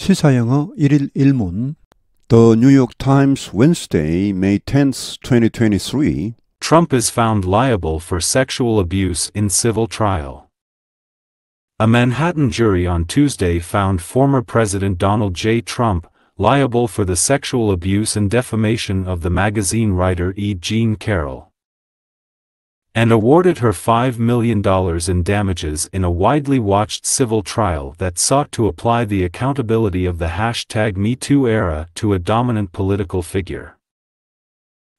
시사영어 1일 1문 The New York Times Wednesday, May 10, 2023 Trump is found liable for sexual abuse in civil trial. A Manhattan jury on Tuesday found former President Donald J. Trump liable for the sexual abuse and defamation of the magazine writer E. Jean Carroll and awarded her $5 million in damages in a widely watched civil trial that sought to apply the accountability of the hashtag MeToo era to a dominant political figure.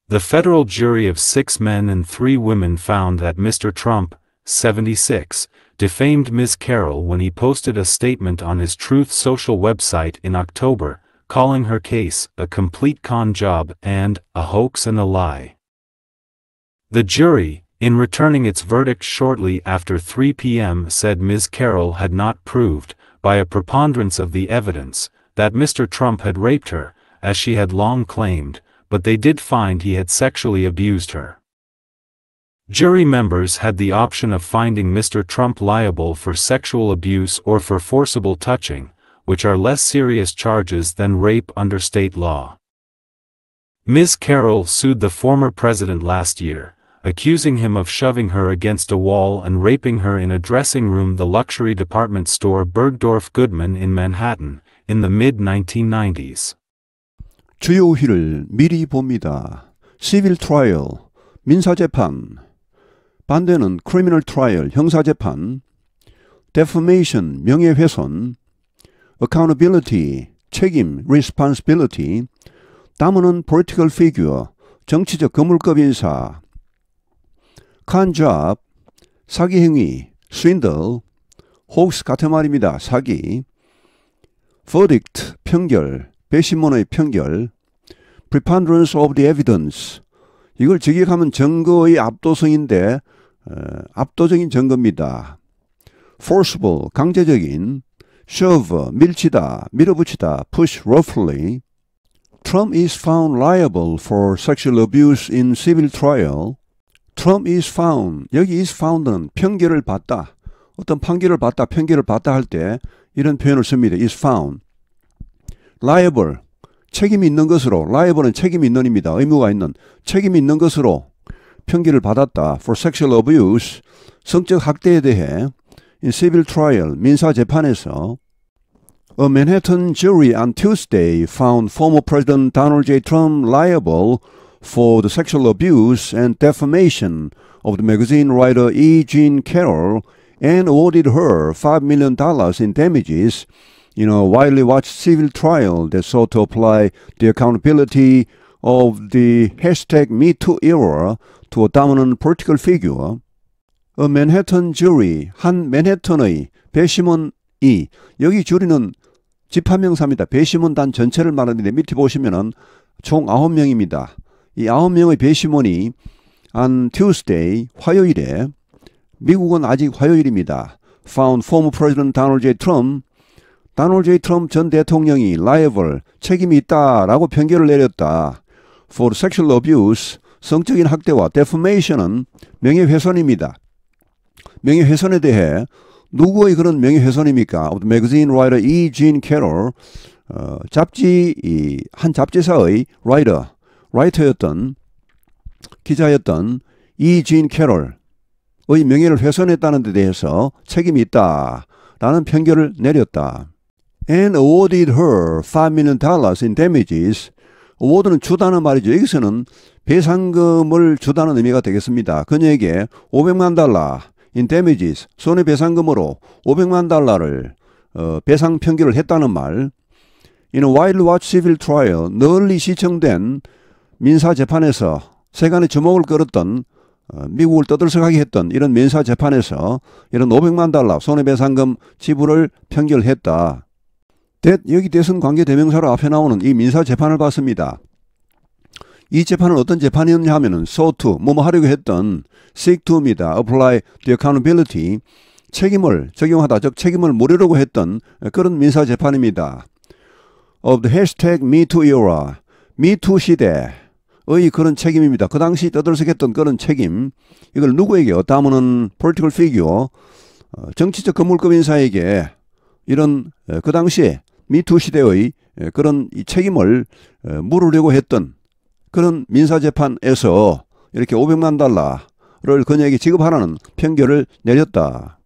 The federal jury of six men and three women found that Mr. Trump, 76, defamed Ms. Carroll when he posted a statement on his Truth Social website in October, calling her case a complete con job and a hoax and a lie. The jury, in returning its verdict shortly after 3 p.m. said Ms. Carroll had not proved, by a preponderance of the evidence, that Mr. Trump had raped her, as she had long claimed, but they did find he had sexually abused her. Jury members had the option of finding Mr. Trump liable for sexual abuse or for forcible touching, which are less serious charges than rape under state law. Ms. Carroll sued the former president last year, accusing him of shoving her against a wall and raping her in a dressing room the luxury department store Bergdorf Goodman in Manhattan, in the mid-1990s. 주요 힐을 미리 봅니다. Civil Trial, 민사재판. 반대는 Criminal Trial, 형사재판. Defamation, 명예훼손. Accountability, 책임, Responsibility. 다음은 Political Figure, 정치적 거물급 인사. 착한 잡, 사기 행위, 스윈들, 호스 같은 말입니다. 사기, verdict, 편결, 배심원의 편결, preponderance of the evidence, 이걸 직역하면 증거의 압도성인데 어, 압도적인 증거입니다. forcible, 강제적인, shove, 밀치다, 밀어붙이다, push roughly, Trump is found liable for sexual abuse in civil trial. Trump is found. 여기 is found는 편결을 받다. 어떤 판결을 받다, 편결을 받다 할 때 이런 표현을 씁니다. is found. liable. 책임이 있는 것으로. liable은 책임이 있는입니다. 의무가 있는. 책임이 있는 것으로 편결을 받았다. for sexual abuse. 성적 학대에 대해 in civil trial. 민사 재판에서 A Manhattan jury on Tuesday found former President Donald J. Trump liable for the sexual abuse and defamation of the magazine writer E. Jean Carroll and awarded her $5 million in damages in a widely watched civil trial that sought to apply the accountability of the hashtag MeToo era to a dominant political figure. A Manhattan jury, 한 맨해튼의 배심원이 여기 주리는 집합명사입니다. 배심원 단 전체를 말하는데 밑에 보시면은 총 9명입니다. 이 아홉 명의 배심원이 안 Tuesday 화요일에 미국은 아직 화요일입니다. found former president Donald J. Trump 다널드 J. 트럼프 전 대통령이 liable 책임이 있다라고 판결을 내렸다. for sexual abuse 성적인 학대와 defamation은 명예훼손입니다. 명예훼손에 대해 누구의 그런 명예훼손입니까? 매거진 라이터 E. 진 캐롤 어, 잡지 이, 한 잡지사의 라이터 라이터였던 기자였던 이진 캐롤의 명예를 훼손했다는 데 대해서 책임이 있다라는 판결을 내렸다. And awarded her 5 million in damages. award는 주다는 말이죠. 여기서는 배상금을 주다는 의미가 되겠습니다. 그녀에게 500만 달러 in damages 손해배상금으로 500만 달러를 어, 배상 평결을 했다는 말. In a wild watch civil trial 널리 시청된 민사재판에서 세간의 주목을 끌었던 어, 미국을 떠들썩하게 했던 이런 민사 재판에서 이런 500만 달러 손해배상금 지불을 판결했다. 여기 대선 관계 대명사로 앞에 나오는 이 민사 재판을 봤습니다. 이 재판은 어떤 재판이었냐 하면은 so to 뭐뭐 하려고 했던 seek to입니다. apply the accountability 책임을 적용하다 즉 책임을 물으려고 했던 그런 민사 재판입니다. of the hashtag me too era me too 시대 의 그런 책임입니다. 그 당시 떠들썩했던 그런 책임 이걸 누구에게 어다 면은 political figure 어, 정치적 건물급 인사에게 이런 그 당시에 미투 시대의 그런 이 책임을 물으려고 했던 그런 민사재판에서 이렇게 500만 달러를 그녀에게 지급하라는 편결을 내렸다.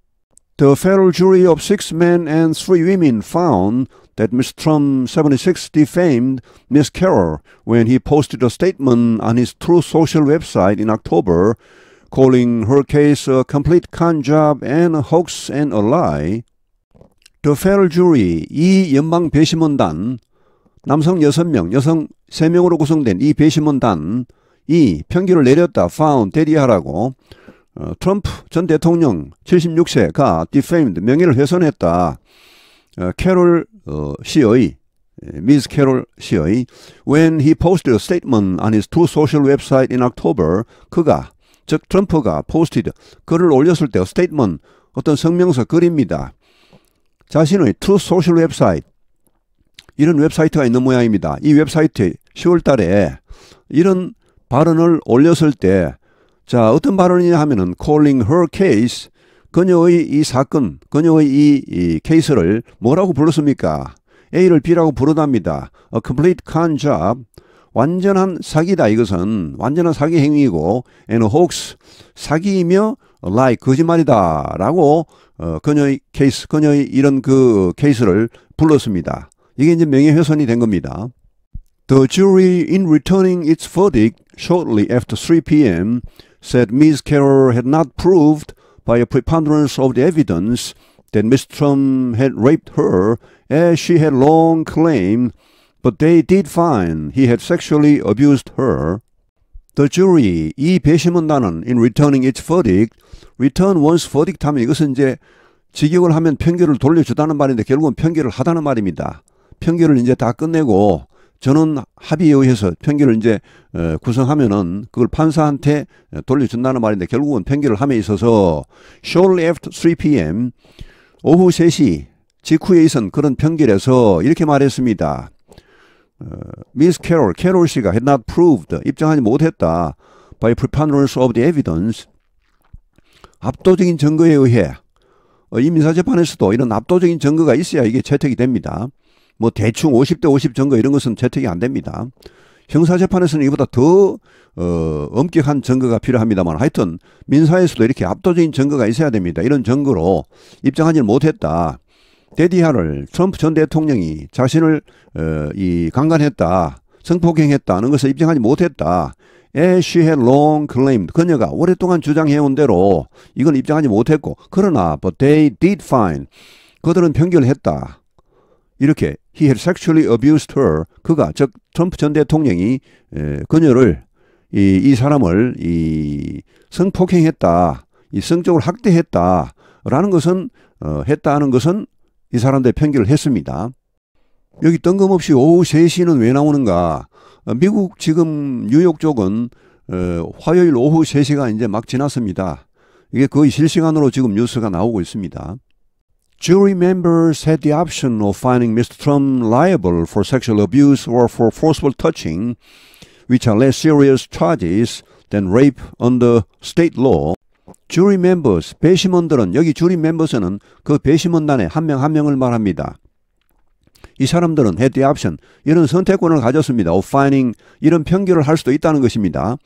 The federal jury of six men and three women found that Mr. Trump 76 defamed Ms. Carroll when he posted a statement on his True Social website in October calling her case a complete con job and a hoax and a lie. The federal jury, 이 연방 배심원단, 남성 6명, 여성 3명으로 구성된 이 배심원단, 이 평균을 내렸다, found, 대리하라고 어, 트럼프 전 대통령 76세가 defamed, 명예를 훼손했다. 캐롤 씨의 Ms. Carol 씨의 When he posted a statement on his two social website in October, 그가 즉 트럼프가 posted 글을 올렸을 때 statement 어떤 성명서 글입니다. 자신의 two social website 이런 웹사이트가 있는 모양입니다. 이 웹사이트에 10월 달에 이런 발언을 올렸을 때 자, 어떤 발언이냐 하면은 calling her case 그녀의 이 사건, 그녀의 이, 이 케이스를 뭐라고 불렀습니까? A를 B라고 부르답니다. A complete con job. 완전한 사기다. 이것은 완전한 사기 행위이고 and hoax 사기이며 lie 거짓말이다라고 어, 그녀의 케이스, 그녀의 이런 그 케이스를 불렀습니다. 이게 이제 명예훼손이 된 겁니다. The jury, in returning its verdict shortly after 3 p.m., said Ms. Carroll had not proved by a preponderance of the evidence that Miss Trump had raped her, as she had long claimed, but they did find he had sexually abused her. The jury, 이 배심원단은 in returning its verdict, return one's verdict 하면 이것은 이제 직역을 하면 편결을 돌려주다는 말인데 결국은 편결을 하다는 말입니다. 편결을 이제 다 끝내고 저는 합의에 의해서 편기를 이제 어, 구성하면은 그걸 판사한테 돌려준다는 말인데 결국은 편기를 함에 있어서 shortly after 3 p.m. 오후 3시 직후에 있은 그런 편결에서 이렇게 말했습니다. 미스 캐롤, 캐롤 씨가 had not proved, 입증하지 못했다. by preponderance of the evidence, 압도적인 증거에 의해 어, 이 민사재판에서도 이런 압도적인 증거가 있어야 이게 채택이 됩니다. 뭐 대충 50대 50 증거 이런 것은 채택이 안 됩니다. 형사재판에서는 이보다 더 어, 엄격한 증거가 필요합니다만 하여튼 민사에서도 이렇게 압도적인 증거가 있어야 됩니다. 이런 증거로 입장하지 못했다. 데디아를 트럼프 전 대통령이 자신을 어, 이 강간했다, 성폭행했다는 것을 입증하지 못했다. She had long claimed 그녀가 오랫동안 주장해온 대로 이건 입증하지 못했고 그러나 but they did find 그들은 평결했다. 이렇게 he had sexually abused her. 그가 즉 트럼프 전 대통령이 에, 그녀를 이, 이 사람을 이 성폭행했다, 이 성적으로 학대했다라는 것은 어, 했다는 것은 이 사람들의 편기를 했습니다. 여기 뜬금없이 오후 3시는 왜 나오는가? 어, 미국 지금 뉴욕 쪽은 어, 화요일 오후 3시가 이제 막 지났습니다. 이게 거의 실시간으로 지금 뉴스가 나오고 있습니다. Jury members had the option of finding Mr. Trump liable for sexual abuse or for forceful touching, which are less serious charges than rape under state law. 주리 멤버스, 배심원들은 여기 주리 멤버스는 그 배심원단의 한 명한 한 명을 말합니다. 이 사람들은 had the option, 이런 선택권을 가졌습니다. of finding, 이런 편결을 할 수도 있다는 것입니다.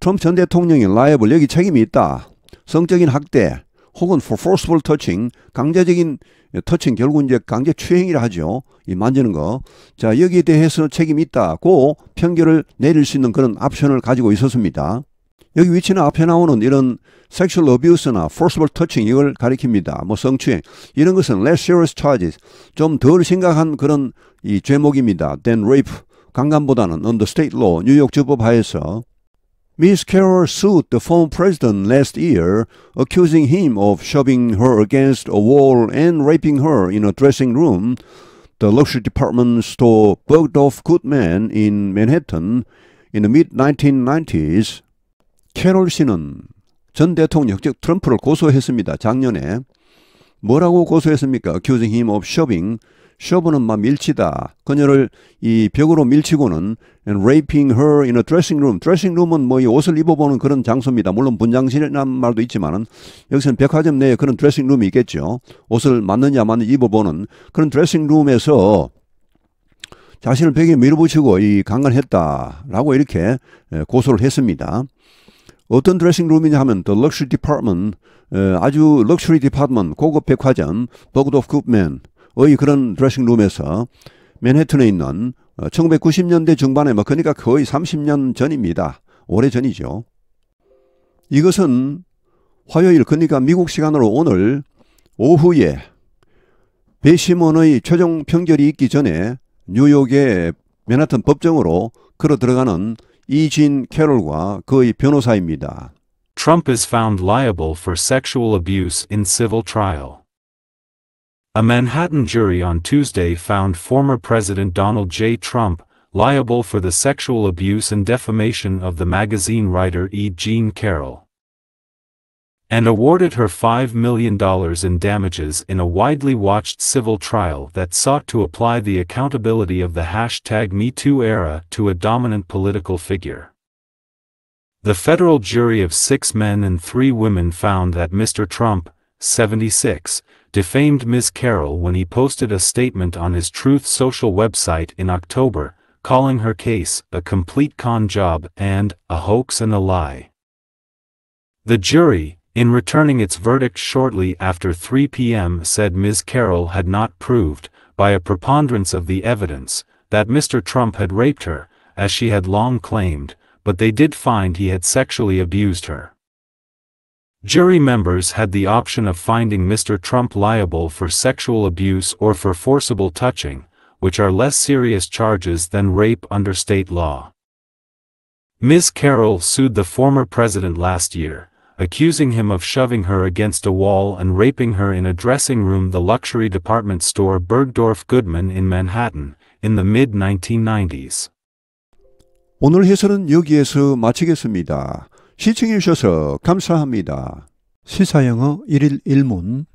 트럼프 전 대통령이 라이벌, 여기 책임이 있다. 성적인 학대, 혹은 for forceful touching, 강제적인 터칭, 예, 결국 이제 강제 추행이라 하죠. 이 만지는 거. 자, 여기에 대해서 책임이 있다고 편결을 내릴 수 있는 그런 옵션을 가지고 있었습니다. 여기 위치는 앞에 나오는 이런 sexual a b u s e 나 forcible touching 이걸 가리킵니다. 뭐 성추행 이런 것은 less serious charges 좀 덜 심각한 그런 이 죄목입니다. than rape 강간보다는 on the state law 뉴욕 주법 하에서 Ms. Carroll sued the former president last year, accusing him of shoving her against a wall and raping her in a dressing room. The luxury department store Bergdorf Goodman in Manhattan in the mid-1990s. 캐롤 씨는 전 대통령 즉 트럼프를 고소했습니다. 작년에 뭐라고 고소했습니까? accusing him of shoving 쇼브는 막 밀치다. 그녀를 이 벽으로 밀치고는 and raping her in a dressing room. dressing room은 뭐 이 옷을 입어보는 그런 장소입니다. 물론 분장실이란 말도 있지만은 여기서는 백화점 내에 그런 드레싱 룸이 있겠죠. 옷을 맞느냐 맞는 입어보는 그런 드레싱 룸에서 자신을 벽에 밀어붙이고 이 강간했다라고 이렇게 고소를 했습니다. 어떤 드레싱룸이냐 하면 The Luxury Department, 아주 럭셔리 디파트먼, 고급 백화점, 버그도프 굽맨, 어이 그런 드레싱룸에서 맨해튼에 있는 1990년대 어, 중반에 뭐 그러니까 거의 30년 전입니다. 오래 전이죠. 이것은 화요일 그러니까 미국 시간으로 오늘 오후에 배심원의 최종 평결이 있기 전에 뉴욕의 맨하튼 법정으로 걸어 들어가는 이진 캐롤과 그의 변호사입니다. Trump is found liable for sexual abuse in civil trial. A Manhattan jury on Tuesday found former President Donald J. Trump liable for the sexual abuse and defamation of the magazine writer E. Jean Carroll and awarded her $5 million in damages in a widely watched civil trial that sought to apply the accountability of the hashtag MeToo era to a dominant political figure. The federal jury of six men and three women found that Mr. Trump, 76, defamed Ms. Carroll when he posted a statement on his Truth Social website in October, calling her case a complete con job and a hoax and a lie. The jury, in returning its verdict shortly after 3 p.m., said Ms. Carroll had not proved, by a preponderance of the evidence, that Mr. Trump had raped her, as she had long claimed, but they did find he had sexually abused her. Jury members had the option of finding Mr. Trump liable for sexual abuse or for forcible touching, which are less serious charges than rape under state law. Ms. Carroll sued the former president last year, accusing him of shoving her against a wall and raping her in a dressing room the luxury department store Bergdorf Goodman in Manhattan, in the mid-1990s. 오늘 해설은 여기에서 마치겠습니다. 시청해 주셔서 감사합니다. 시사영어 1일 1문